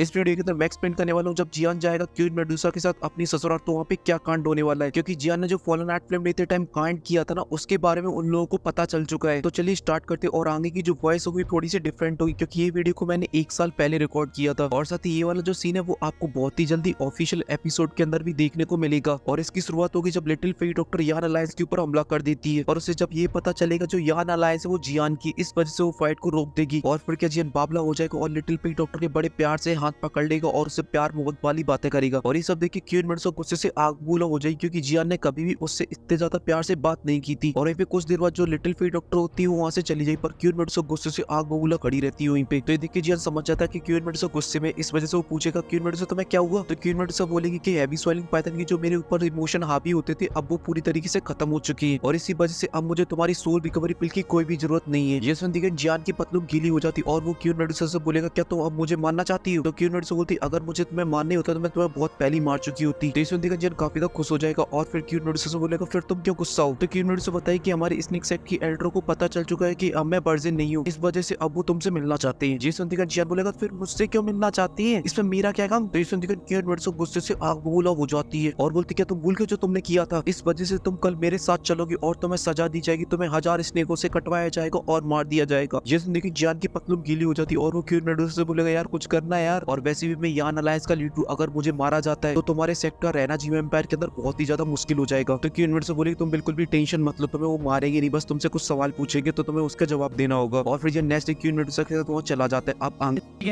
इस वीडियो के अंदर मैं एक्सप्लेन करने वाला हूँ जब जियान जाएगा क्यूट मेडूसा के साथ अपनी ससुराल तो वहाँ पे क्या कांड होने वाला है क्योंकि जियान ने जो फॉलन आर्ट फिल्म लेते टाइम कांड किया था ना उसके बारे में उन लोगों को पता चल चुका है तो चलिए स्टार्ट करते और आगे की जो वॉइस होगी थोड़ी सी डिफरेंट होगी क्योंकि ये वीडियो को मैंने एक साल पहले रिकॉर्ड किया था और साथ ही ये वाला जो सीन है वो आपको बहुत ही जल्दी ऑफिशियल एपिसोड के अंदर भी देखने को मिलेगा और इसकी शुरुआत होगी जब little fairy doctor Yan alliance के ऊपर हमला कर देती है और उसे जब ये पता चलेगा जो यान अलायंस है वो जियान की इस वजह से वो फाइट को रोक देगी और फिर क्या जियान बाबला हो जाएगा और लिटिल फेई डॉक्टर के बड़े प्यार से हाथ हाथ पकड़ लेगा और उससे प्यार मोहब्बत वाली बातें करेगा और ये सब देखिए क्यून मनसो गुस्से से आग बूला हो जाए क्यूँकी जियान ने कभी भी उससे इतने ज्यादा प्यार से बात नहीं की थी और यहाँ पे कुछ देर बाद जो लिटिल फी डॉक्टर होती है वहाँ से चली जाए पर क्यून मेडसो गुस्से से आग बबूला खड़ी रहती है वहीं पे तो ये देखिए जियान समझ जाता है कि क्यून मेडसो गुस्से में इस वजह से वो पूछेगा क्यून मेडसो तुम्हें क्या हुआ तो क्यून मेडसो बोलेगी की हैवी स्वेलिंग पैथन की जो मेरे ऊपर इमोशन हावी होते थे अब वो पूरी तरीके से खत्म हो चुकी है और इसी वजह से अब मुझे तुम्हारी सोल रिकवरी पिल की कोई भी जरूरत नहीं है जिसमें सुन देखिए जियान की पतलू गीली हो जाती और वो क्यून मेडसो से बोलेगा क्या तुम अब मुझे मानना चाहती हो तो आपकी यूनिट से बोलती अगर मुझे तुम्हें मारनी होता तो मैं तुम्हें बहुत पहली मार चुकी होती तो इसमें देखा जन काफी खुश हो जाएगा और फिर क्यू नोटिस से बोलेगा फिर तुम क्यों गुस्सा हो तो क्यू नोटिस बताया की हमारे स्निक सेट की एल्ड्रो को पता चल चुका है की अब मैं बर्जिन नहीं हूँ इस वजह से अब वो तुमसे मिलना चाहते है जी संतिका जन बोलेगा फिर मुझसे क्यों मिलना चाहती है इसमें मेरा क्या काम तो ये गुस्से से आग बबूला हो जाती है और बोलती क्या तुम भूल के जो तुमने किया था इस वजह से तुम कल मेरे साथ चलोगी और तुम्हें सजा दी जाएगी तुम्हें हजार स्नेकों से कटवाया जाएगा और मार दिया जाएगा जिस संतिका की पतलूम गीली हो जाती है और वो क्यू नोटिस से बोलेगा यार कुछ करना यार यार और वैसे भी मैं यान अलायंस का लीड अगर मुझे मारा जाता है तो तुम्हारे सेक्टर रहना जीव एम्पायर के अंदर बहुत ही ज्यादा मुश्किल हो जाएगा तो क्यों इन्वर्ट से बोले तुम बिल्कुल भी टेंशन मतलब तुम्हें वो मारेगी नहीं बस तुमसे कुछ सवाल पूछेंगे तो तुम्हें उसका जवाब देना होगा और फिर जो नेक्स्ट क्यों इन्वर्ट के तो चला जाता है आप आगे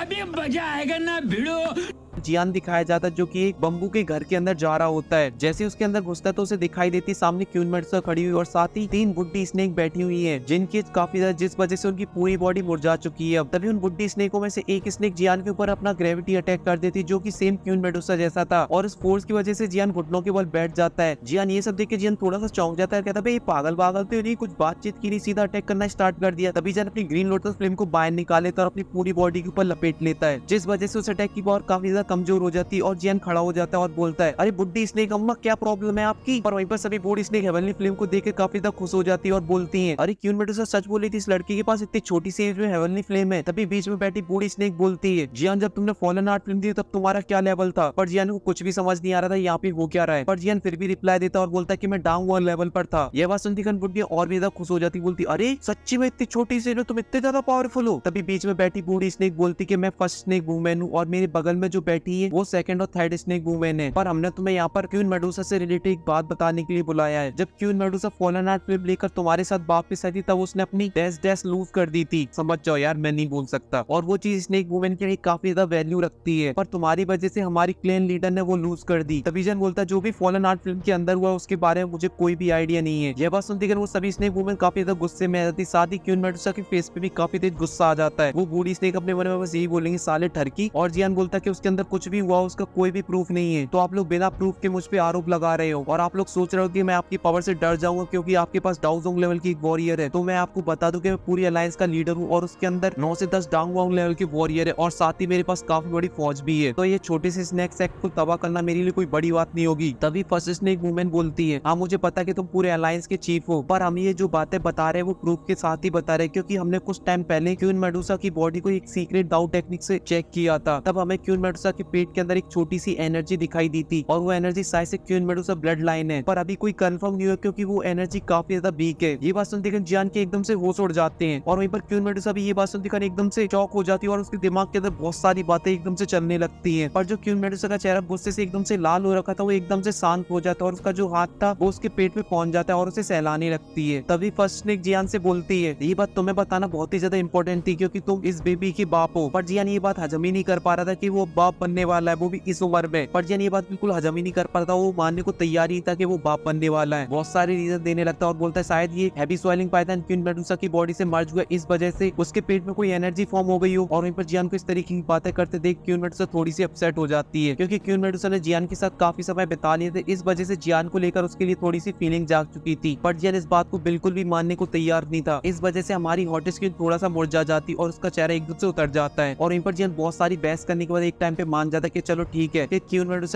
अभी मजा आएगा ना भिड़ो जियान दिखाया जाता है जो कि एक बम्बू के घर के अंदर जा रहा होता है जैसे उसके अंदर घुसता है तो उसे दिखाई देती है सामने क्यून मर्सा खड़ी हुई और साथ ही तीन बुड्ढी स्नेक बैठी हुई है जिनकी काफी ज्यादा जिस वजह से उनकी पूरी बॉडी मुरझा चुकी है तभी उन बुड्ढी स्नेकों में से एक स्नेक जियान के ऊपर अपना ग्रेविटी अटैक कर देती जो की सेम क्यून मेडोसा जैसा था और इस फोर्स की वजह से जियान घुटनों के बल बैठ जाता है जियान ये सब देख के जियान थोड़ा सा चौंक जाता है कहता भाई पागल पागल तो नहीं कुछ बातचीत के लिए सीधा अटैक करना स्टार्ट कर दिया तभी जन अपनी ग्रीन लोटस फ्लेम को बाहर निकाल लेता और अपनी पूरी बॉडी के ऊपर लपेट लेता है जिस वजह से उस अटैक की पावर काफी ज्यादा कमजोर हो जाती है और जैन खड़ा हो जाता है और बोलता है अरे बुढ़ी स्नेक अम्मा क्या प्रॉब्लम है आपकी और वहीं पर सभी बोर्ड स्नेक हेवनली फिल्म को देखकर काफी ज्यादा खुश हो जाती है और बोलती है अरे क्यून मेडो तो सच बोली थी इस लड़की के पास इतनी छोटी सी एज में हेवनली फ्लेम है तभी बीच में बैठी बूढ़ी स्नेक बोलती है जियान जब तुमने फॉलन आर्ट फिल्म दी तब तुम्हारा क्या लेवल था पर जियान को कुछ भी समझ नहीं आ रहा था यहाँ पे हो क्या रहा है पर जियान फिर भी रिप्लाई देता और बोलता है की मैं डाउन हुआ लेवल पर था यह बात सुनती बुढ़ी और भी ज्यादा खुश हो जाती बोलती अरे सच्ची में इतनी छोटी सी तुम इतने ज्यादा पावरफुल हो तभी बीच में बैठी बूढ़ी स्नेक बोलती की मैं फर्स्ट स्नेक वूमेन हूँ और मेरे बगल में जो बैठी बैठी है वो सेकंड और थर्ड स्नेक वुमेन है और हमने तुम्हें यहाँ पर क्यून मेडूसा से रिलेटेड एक बात बताने के लिए बुलाया है जब queen Medusa fallen heart flame लेकर तुम्हारे साथ वापिस आई थी तब उसने अपनी डैश डैश लूज कर दी थी समझ जाओ यार मैं नहीं बोल सकता और वो चीज स्नेक वुमेन के लिए काफी ज्यादा वैल्यू रखती है पर तुम्हारी वजह से हमारी क्लेन लीडर ने वो लूज कर दी तबीजन बोलता जो भी फॉलन आर्ट फिल्म के अंदर हुआ उसके बारे में मुझे कोई भी आइडिया नहीं है यह बात सुनती वो सभी स्नेक वुमेन काफी ज्यादा गुस्से में आ जाती साथ ही क्यून मेडूसा के फेस पे भी काफी तेज गुस्सा आ जाता है वो बूढ़ी स्नेक अपने मन में बस यही बोलेंगे साले ठरकी और जियान बोलता है कि उसके अंदर कुछ भी हुआ उसका कोई भी प्रूफ नहीं है तो आप लोग बिना प्रूफ के मुझ पर आरोप लगा रहे हो और आप लोग सोच रहे हो कि मैं आपकी पावर से डर जाऊंगा क्योंकि आपके पास डाउजोंग लेवल की वॉरियर है तो मैं आपको बता दूं कि मैं पूरी अलायंस का लीडर हूँ और उसके अंदर नौ से दस डाउंग लेवल की वॉरियर है और साथ ही मेरे पास काफी बड़ी फौज भी है तो ये छोटे से स्नैक सैक को तबाह करना मेरे लिए कोई बड़ी बात नहीं होगी तभी फर्स्ट स्नेक वूमेन बोलती है हाँ मुझे पता की तुम पूरे अलायंस के चीफ हो पर हम ये जो बातें बता रहे हैं वो प्रूफ के साथ ही बता रहे हैं क्योंकि हमने कुछ टाइम पहले क्यून मेडूसा की बॉडी को एक सीक्रेट दाउ टेक्निक से चेक किया था तब हमें क्यून मेडूसा साइसा के पेट के अंदर एक छोटी सी एनर्जी दिखाई दी थी और वो एनर्जी साइसा क्यून मेडोसा ब्लड लाइन है पर अभी कोई कंफर्म नहीं हुआ क्योंकि वो एनर्जी काफी ज्यादा वीक है ये बात सुनते जियान के एकदम से वो उड़ जाते हैं और वहीं पर क्यून मेडोसा भी ये बात सुनते एकदम से चौक हो जाती है और उसके दिमाग के अंदर बहुत सारी बातें एकदम से चलने लगती है पर जो क्यून मेडोसा का चेहरा गुस्से से एकदम से लाल हो रखा था वो एकदम से शांत हो जाता है और उसका जो हाथ था वो उसके पेट में पहुंच जाता है और उसे सहलाने लगती है तभी फर्स्ट ने जियान से बोलती है ये बात तुम्हें बताना बहुत ही ज्यादा इंपॉर्टेंट थी क्योंकि तुम इस बेबी के बाप हो पर जियान ये बात हजम ही नहीं कर पा रहा था कि वो बाप बनने वाला है वो भी इस उम्र में फर्जन ये बात बिल्कुल हजम ही नहीं कर पाता वो मानने को तैयार ही था कि वो बाप बनने वाला है बहुत सारे रीजन देने लगता है और बोलता है शायद ये हैवी सॉइलिंग पाइथन क्वीन की बॉडी से मर्ज हुआ इस वजह से उसके पेट में कोई एनर्जी फॉर्म हो गई हो और वहीं पर जियान को इस तरीके की बातें करते देख क्यून मेडूसा थोड़ी सी अपसेट हो जाती है क्योंकि क्यून मेडूसा ने जियान के साथ काफी समय बिता लिए थे इस वजह से जियान को लेकर उसके लिए थोड़ी सी फीलिंग जाग चुकी थी पर जियान इस बात को बिल्कुल भी मानने को तैयार नहीं था इस वजह से हमारी हॉटेस्ट क्यून थोड़ा सा मुरझा जाती और उसका चेहरा एकदम से उतर जाता है और इन पर जियान बहुत सारी बहस करने के बाद एक टाइम पे मान जाता कि चलो ठीक है कि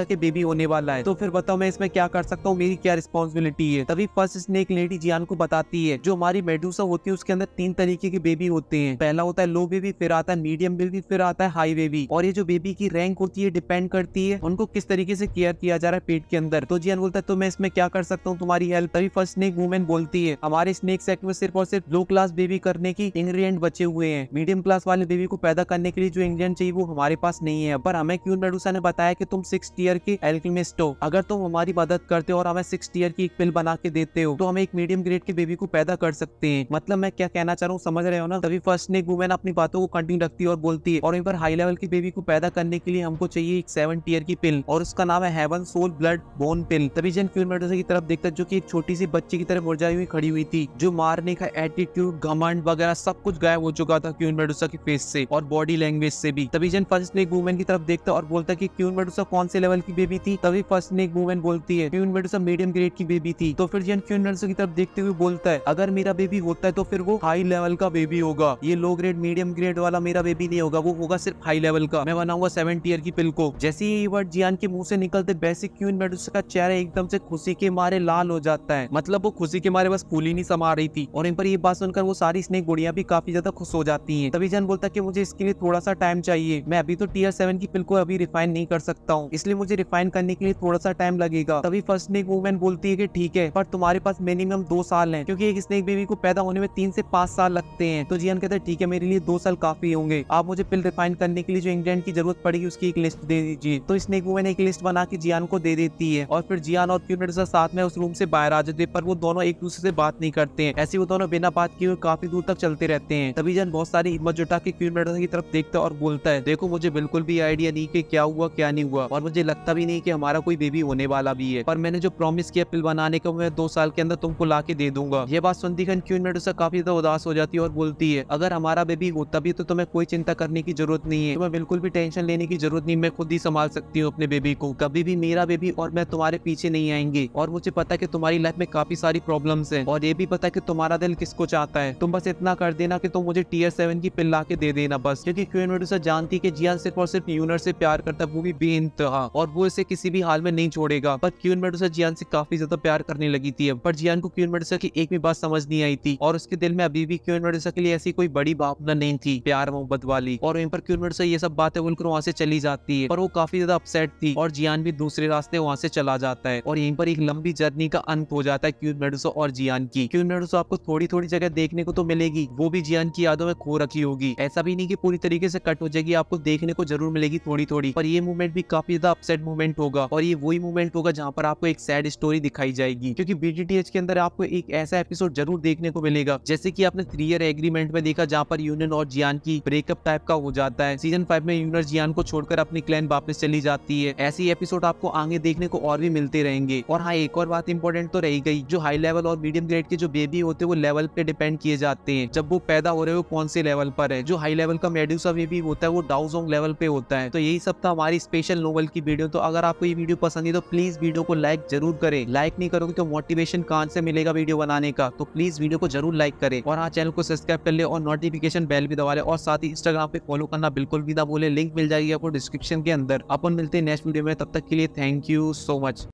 के बेबी होने वाला है तो फिर बताओ मैं इसमें क्या कर सकता हूँ मेरी क्या रिस्पॉन्सिबिलिटी है तभी फर्स्ट स्नेक लेडी जियान को बताती है जो हमारी मेडूसा होती है उसके अंदर तीन तरीके के बेबी होते हैं पहला होता है लो बेबी फिर आता है मीडियम बेबी फिर आता है हाई बेबी और ये जो बेबी की रैंक होती है डिपेंड करती है उनको किस तरीके से केयर किया जा रहा है पेट के अंदर तो जियान बोलता है तो मैं इसमें क्या कर सकता हूँ तुम्हारी हेल्प तभी फर्स्ट स्नेक वुमेन बोलती है हमारे स्नेक सेक्ट में सिर्फ और सिर्फ लो क्लास बेबी करने की इंग्रीडियंट बचे हुए हैं मीडियम क्लास वाले बेबी को पैदा करने के लिए जो इंग्रेडिएंट चाहिए वो हमारे पास नहीं है पर हमें क्यून मेडुसा ने बताया कि तुम सिक्स टीयर की एल्किमिस्ट हो अगर तुम हमारी मदद करते हो और हमें सिक्स टीयर की एक पिल बना के देते हो तो हम एक मीडियम ग्रेड के बेबी को पैदा कर सकते हैं मतलब मैं क्या कहना चाह रहा हूँ समझ रहे हो ना तभी फर्स्ट ने वुमेन अपनी बातों को कंटिन्यू रखती है और बोलती है और एक बार हाई लेवल की बेबी को पैदा करने के लिए हमको चाहिए एक सेवन टीयर की पिल और उसका नाम है heaven soul blood bone pill तभी जन क्यून मेडूसा की तरफ देखता जो की एक छोटी सी बच्ची की तरह मुरझाई हुई खड़ी हुई थी जो मारने का एटीट्यूड घमंड वगैरह सब कुछ गायब हो चुका था क्यून मेडूसा के फेस से और बॉडी लैंग्वेज से भी तभी जन फर्स्ट ने वुमेन की तरफ देखता और बोलता की क्यून मेडुसा कौन से लेवल की बेबी थी तभी फर्स्ट ने एक वुमेन बोलती है क्यून मेडुसा मीडियम ग्रेड की बेबी थी तो फिर जैन क्यून मेडुसा की तरफ देखते हुए बोलता है अगर मेरा बेबी होता है तो फिर वो हाई लेवल का बेबी होगा ये लो ग्रेड मीडियम ग्रेड वाला मेरा बेबी नहीं होगा वो होगा सिर्फ हाई लेवल का मैं बनाऊंगा सेवन टीयर की पिल को जैसे ही वर्ड जियान के मुंह से निकलते बेसिक क्यून मेडुसा का चेहरा एकदम से खुशी के मारे लाल हो जाता है मतलब वो खुशी के मारे बस फूल ही नहीं समा रही थी और इन पर ये बात सुनकर वो सारी स्नेक गुड़िया भी काफी ज्यादा खुश हो जाती है तभी जैन बोलता है की मुझे इसके लिए थोड़ा सा टाइम चाहिए मैं अभी तो टीयर सेवन की पिल मटेरियल को अभी रिफाइन नहीं कर सकता हूँ इसलिए मुझे रिफाइन करने के लिए थोड़ा सा टाइम लगेगा तभी फर्स्ट स्नेक वूमेन बोलती है की ठीक है पर तुम्हारे पास मिनिमम दो साल है क्यूँकी एक स्नेक बेबी को पैदा होने में तीन से पांच साल लगते हैं तो जियान कहते हैं ठीक है मेरे लिए दो साल काफी होंगे आप मुझे पिल रिफाइन करने के लिए जो इंग्रेडिएंट की जरूरत पड़ेगी उसकी एक लिस्ट दे दीजिए तो स्नेक वूमेन एक लिस्ट बना के जियान को दे देती है और फिर जियान और क्यूनेटसा साथ में उस रूम से बाहर आ जाते पर वो दोनों एक दूसरे से बात नहीं करते हैं ऐसे वो दोनों बिना बात किए काफी दूर तक चलते रहते हैं तभी जन बहुत सारी हिम्मत जुटा के क्यूनेटसा की तरफ देखता है और बोलता है देखो मुझे बिल्कुल भी आइडिया नहीं कि क्या हुआ क्या नहीं हुआ और मुझे लगता भी नहीं कि हमारा कोई बेबी होने वाला भी है पर मैंने जो प्रॉमिस किया पिल बनाने का मैं दो साल के अंदर तुमको ला के दे दूंगा ये बात सुनती खान क्यों मेडो काफी ज्यादा उदास हो जाती है और बोलती है अगर हमारा बेबी होता भी तो तुम्हें कोई चिंता करने की जरूरत नहीं है तुम्हें बिल्कुल भी टेंशन लेने की जरूरत नहीं मैं खुद ही संभाल सकती हूँ अपने बेबी को कभी भी मेरा बेबी और मैं तुम्हारे पीछे नहीं आएंगे और मुझे पता कि तुम्हारी लाइफ में काफी सारी प्रॉब्लम्स हैं और ये भी पता कि तुम्हारा दिल किसको चाहता है तुम बस इतना कर देना कि तुम मुझे टीयर सेवन की पिल ला के दे देना बस क्योंकि क्यून मेडोसा जानती कि जियान सिर्फ और सिर्फ यूनर से प्यार करता है वो भी बेइंतहा और वो इसे किसी भी हाल में नहीं छोड़ेगा पर क्यून मेडोसा जियान से काफी ज्यादा प्यार करने लगी थी पर जियान को क्यून मेडोसा की एक भी बात समझ नहीं आई थी और उसके दिल में अभी भी क्यून मेडोसा के लिए ऐसी कोई बड़ी भावना नहीं थी प्यार मोहब्बत वाली और वहीं पर क्यून मेडोसा ये सब बातें उनको वहाँ से चली जाती है पर वो काफी ज्यादा अपसेट थी और जियान भी दूसरे रास्ते वहाँ से चला जाता है और यहीं पर एक लंबी जर्नी का अंत हो जाता है क्यून मेडोसा और जियान की क्यून मेडोसा आपको थोड़ी थोड़ी जगह देखने को तो मिलेगी वो भी जियान की यादों में खो रखी होगी ऐसा भी नहीं की पूरी तरीके से कट हो जाएगी आपको देखने को जरूर मिलेगी थोड़ी थोड़ी और ये मूवमेंट भी काफी ज्यादा अपसेट मूवमेंट होगा और ये वही मूवमेंट होगा जहाँ पर आपको एक सैड स्टोरी दिखाई जाएगी क्योंकि बीटीटीएच के अंदर आपको एक ऐसा एपिसोड जरूर देखने को मिलेगा जैसे की आपने थ्री ईयर एग्रीमेंट में देखा जहाँ पर यूनियन और जियान की ब्रेकअप टाइप का हो जाता है सीजन फाइव में यूनियन जियान को छोड़कर अपनी क्लैन वापस चली जाती है ऐसे एपिसोड आपको आगे देखने को और भी मिलते रहेंगे और हाँ एक और बात इंपॉर्टेंट तो रही गई जो हाई लेवल और मीडियम ग्रेड के जो बेबी होते हैं वो लेवल पे डिपेंड किए जाते हैं जब वो पैदा हो रहे हो कौन से लेवल पर है जो हाई लेवल का मेड्यूसा बेबी होता है वो डाउजोंग लेवल पे होता है तो यही सब था हमारी स्पेशल नोवेल की वीडियो तो अगर आपको ये वीडियो पसंद है तो प्लीज वीडियो को लाइक जरूर करें लाइक नहीं करोगे तो मोटिवेशन कहां से मिलेगा वीडियो बनाने का तो प्लीज वीडियो को जरूर लाइक करें और हाँ चैनल को सब्सक्राइब कर ले और नोटिफिकेशन बेल भी दबा ले और साथ ही इंस्टाग्राम पे फॉलो करना बिल्कुल भी ना बोले लिंक मिल जाएगी आपको डिस्क्रिप्शन के अंदर अपन मिलते हैं नेक्स्ट वीडियो में तब तक के लिए थैंक यू सो मच